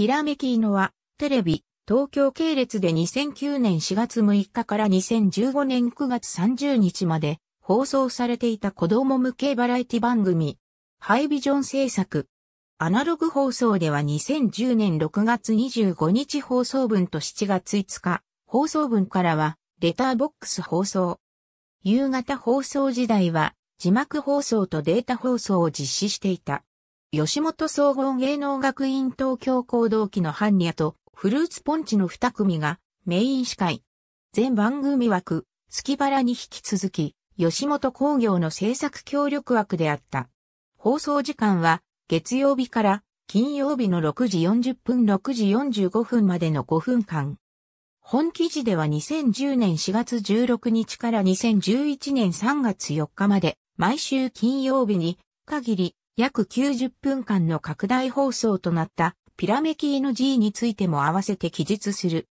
ひらめきのは、テレビ、東京系列で2009年4月6日から2015年9月30日まで放送されていた子供向けバラエティ番組、ハイビジョン制作。アナログ放送では2010年6月25日放送分と7月5日放送分からは、レターボックス放送。夕方放送時代は、字幕放送とデータ放送を実施していた。吉本総合芸能学院東京行動期の般若とフルーツポンチの2組がメイン司会。全番組枠、月原に引き続き、吉本工業の制作協力枠であった。放送時間は月曜日から金曜日の6時40分6時45分までの5分間。本記事では2010年4月16日から2011年3月4日まで毎週金曜日に限り約90分間の拡大放送となったピラメキーの G についても合わせて記述する。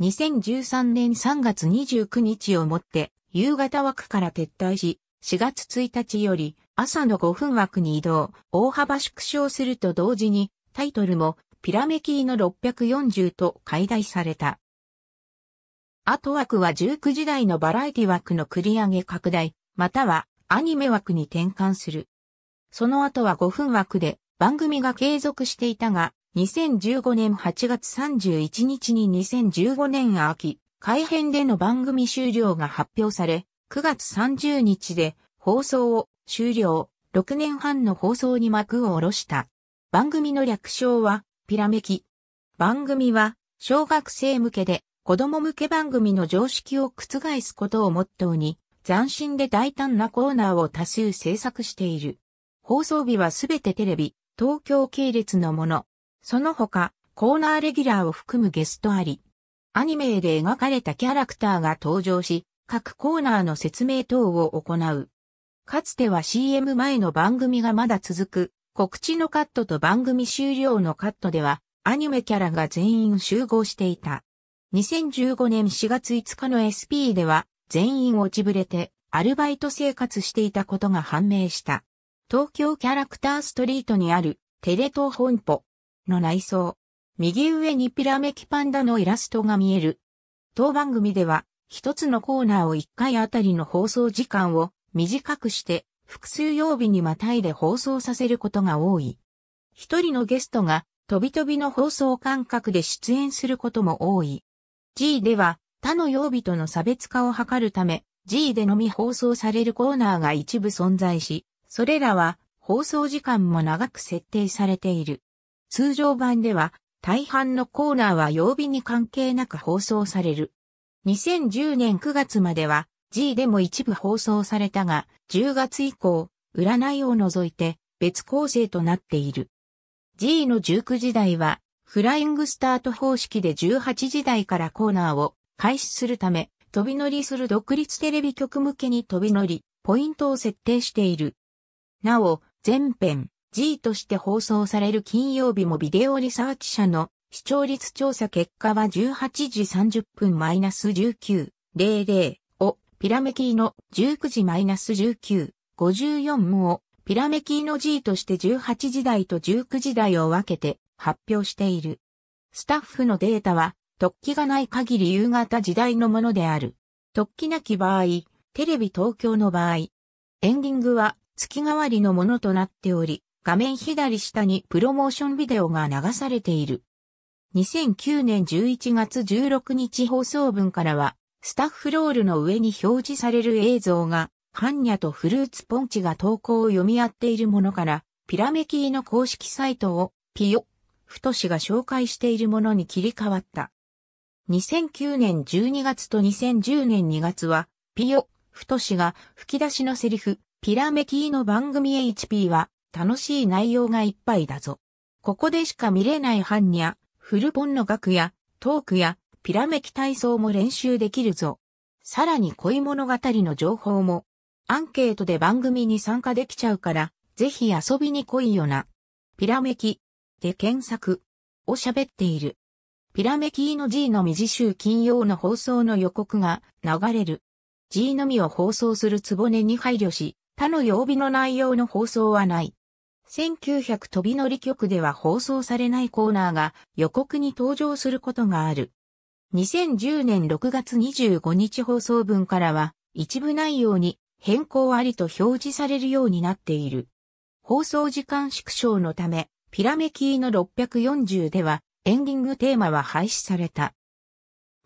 2013年3月29日をもって夕方枠から撤退し、4月1日より朝の5分枠に移動、大幅縮小すると同時にタイトルもピラメキーの640と解題された。後枠は19時代のバラエティ枠の繰り上げ拡大、またはアニメ枠に転換する。その後は5分枠で番組が継続していたが、2015年8月31日に2015年秋、改編での番組終了が発表され、9月30日で放送を終了、6年半の放送に幕を下ろした。番組の略称は、ピラメキ。番組は、小学生向けで、子供向け番組の常識を覆すことをモットーに、斬新で大胆なコーナーを多数制作している。放送日はすべてテレビ、東京系列のもの。その他、コーナーレギュラーを含むゲストあり、アニメで描かれたキャラクターが登場し、各コーナーの説明等を行う。かつては CM 前の番組がまだ続く、告知のカットと番組終了のカットでは、アニメキャラが全員集合していた。2015年4月5日の SP では、全員落ちぶれて、アルバイト生活していたことが判明した。東京キャラクターストリートにあるテレ東本舗の内装。右上にピラメキパンダのイラストが見える。当番組では一つのコーナーを一回あたりの放送時間を短くして複数曜日にまたいで放送させることが多い。一人のゲストが飛び飛びの放送感覚で出演することも多い。G では他の曜日との差別化を図るため G でのみ放送されるコーナーが一部存在し、それらは放送時間も長く設定されている。通常版では大半のコーナーは曜日に関係なく放送される。2010年9月までは G でも一部放送されたが、10月以降、占いを除いて別構成となっている。G の19時代は、フライングスタート方式で18時代からコーナーを開始するため、飛び乗りする独立テレビ局向けに飛び乗り、ポイントを設定している。なお、前編 G として放送される金曜日もビデオリサーチ社の視聴率調査結果は18時30分マイナス19.00をピラメキーの19時マイナス19.54をピラメキーの G として18時台と19時台を分けて発表している。スタッフのデータは突起がない限り夕方時代のものである。突起なき場合、テレビ東京の場合。エンディングは月替わりのものとなっており、画面左下にプロモーションビデオが流されている。2009年11月16日放送分からは、スタッフロールの上に表示される映像が、ハンニャとフルーツポンチが投稿を読み合っているものから、ピラメキーの公式サイトを、ピヨ、フト氏が紹介しているものに切り替わった。2009年12月と2010年2月は、ピヨ、フト氏が吹き出しのセリフ、ピラメキーの番組 HP は楽しい内容がいっぱいだぞ。ここでしか見れないハンフルポンの楽やトークやピラメキ体操も練習できるぞ。さらに恋物語の情報もアンケートで番組に参加できちゃうからぜひ遊びに来いよな。ピラメキで検索を喋っている。ピラメキーの G のみ次週金曜の放送の予告が流れる。G のみを放送するつぼねに配慮し、他の曜日の内容の放送はない。1900飛び乗り局では放送されないコーナーが予告に登場することがある。2010年6月25日放送分からは一部内容に変更ありと表示されるようになっている。放送時間縮小のため、ピラメキーの640ではエンディングテーマは廃止された。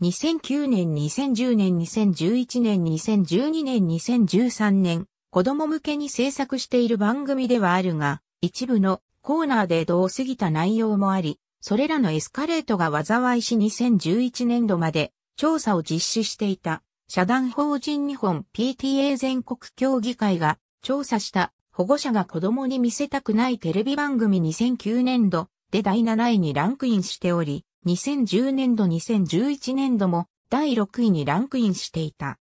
2009年、2010年、2011年、2012年、2013年、子供向けに制作している番組ではあるが、一部のコーナーで同過ぎた内容もあり、それらのエスカレートが災いし2011年度まで調査を実施していた社団法人日本 PTA 全国協議会が調査した保護者が子供に見せたくないテレビ番組2009年度で第7位にランクインしており、2010年度2011年度も第6位にランクインしていた。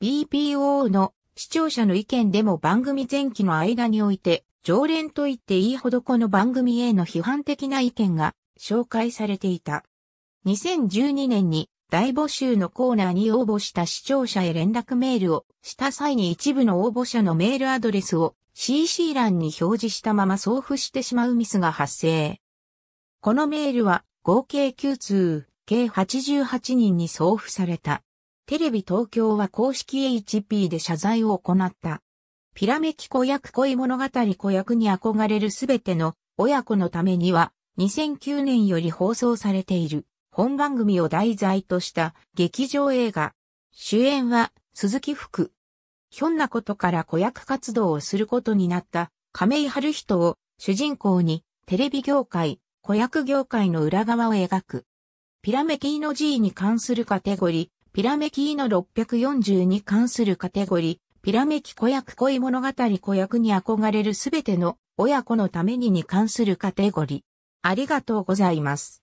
BPO の視聴者の意見でも番組前期の間において、常連と言っていいほどこの番組への批判的な意見が紹介されていた。2012年に大募集のコーナーに応募した視聴者へ連絡メールをした際に一部の応募者のメールアドレスを CC 欄に表示したまま送付してしまうミスが発生。このメールは合計9通、計88人に送付された。テレビ東京は公式 HP で謝罪を行った。ピラメキ子役恋物語子役に憧れるすべての親子のためには2009年より放送されている本番組を題材とした劇場映画。主演は鈴木福。ひょんなことから子役活動をすることになった亀井春人を主人公にテレビ業界、子役業界の裏側を描く。ピラメキーノ G に関するカテゴリー。ピラメキーの640に関するカテゴリー、ピラメキ子役恋物語子役に憧れるすべての親子のためにに関するカテゴリー。ありがとうございます。